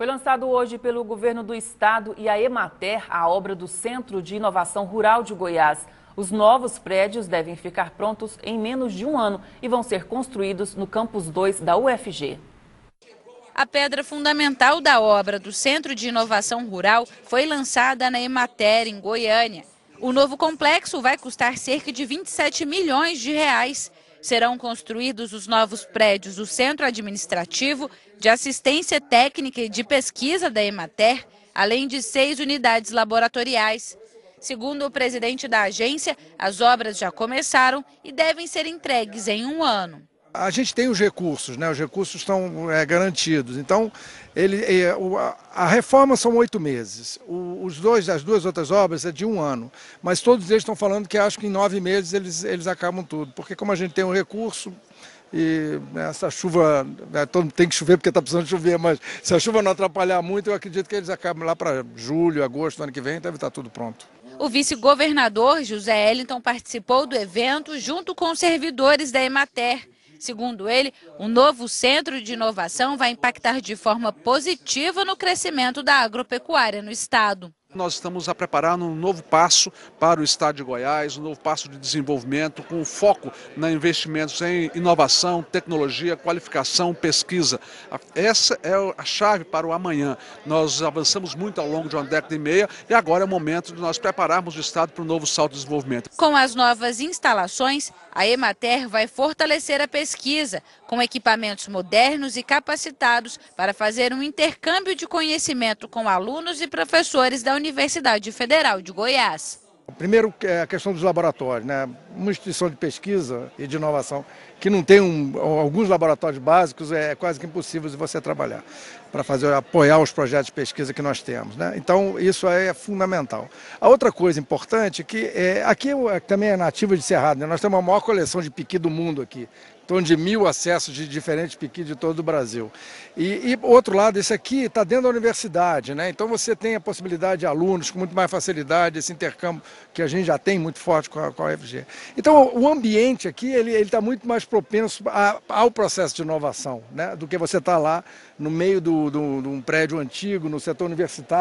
Foi lançado hoje pelo governo do estado e a Emater a obra do Centro de Inovação Rural de Goiás. Os novos prédios devem ficar prontos em menos de um ano e vão ser construídos no campus 2 da UFG. A pedra fundamental da obra do Centro de Inovação Rural foi lançada na Emater, em Goiânia. O novo complexo vai custar cerca de 27 milhões de reais serão construídos os novos prédios do Centro Administrativo, de Assistência Técnica e de Pesquisa da Emater, além de seis unidades laboratoriais. Segundo o presidente da agência, as obras já começaram e devem ser entregues em um ano a gente tem os recursos, né? os recursos estão é, garantidos. Então, ele, é, o, a, a, reforma são oito meses. O, os dois, as duas outras obras é de um ano. Mas todos eles estão falando que acho que em nove meses eles, eles acabam tudo. Porque como a gente tem um recurso, e né, essa chuva, né, todo mundo tem que chover porque está precisando chover, mas se a chuva não atrapalhar muito, eu acredito que eles acabam lá para julho, agosto, ano que vem, deve estar tá tudo pronto. O vice-governador José Eliton participou do evento junto com servidores da Emater. Segundo ele, o novo centro de inovação vai impactar de forma positiva no crescimento da agropecuária no estado. Nós estamos a preparar um novo passo para o Estado de Goiás, um novo passo de desenvolvimento com foco na investimentos em inovação, tecnologia, qualificação, pesquisa. Essa é a chave para o amanhã. Nós avançamos muito ao longo de uma década e meia e agora é o momento de nós prepararmos o Estado para um novo salto de desenvolvimento. Com as novas instalações, a Emater vai fortalecer a pesquisa com equipamentos modernos e capacitados para fazer um intercâmbio de conhecimento com alunos e professores da universidade. Universidade Federal de Goiás. Primeiro, é, a questão dos laboratórios. Né? Uma instituição de pesquisa e de inovação que não tem um, alguns laboratórios básicos é quase que impossível de você trabalhar para fazer apoiar os projetos de pesquisa que nós temos. Né? Então, isso é fundamental. A outra coisa importante é que é, aqui é é, também é nativa de Cerrado. Né? Nós temos a maior coleção de piqui do mundo aqui torno de mil acessos de diferentes piquis de todo o Brasil. E, e outro lado, esse aqui está dentro da universidade, né? Então você tem a possibilidade de alunos com muito mais facilidade, esse intercâmbio que a gente já tem muito forte com a, com a UFG. Então o ambiente aqui, ele está muito mais propenso a, ao processo de inovação, né? Do que você está lá no meio de um prédio antigo, no setor universitário.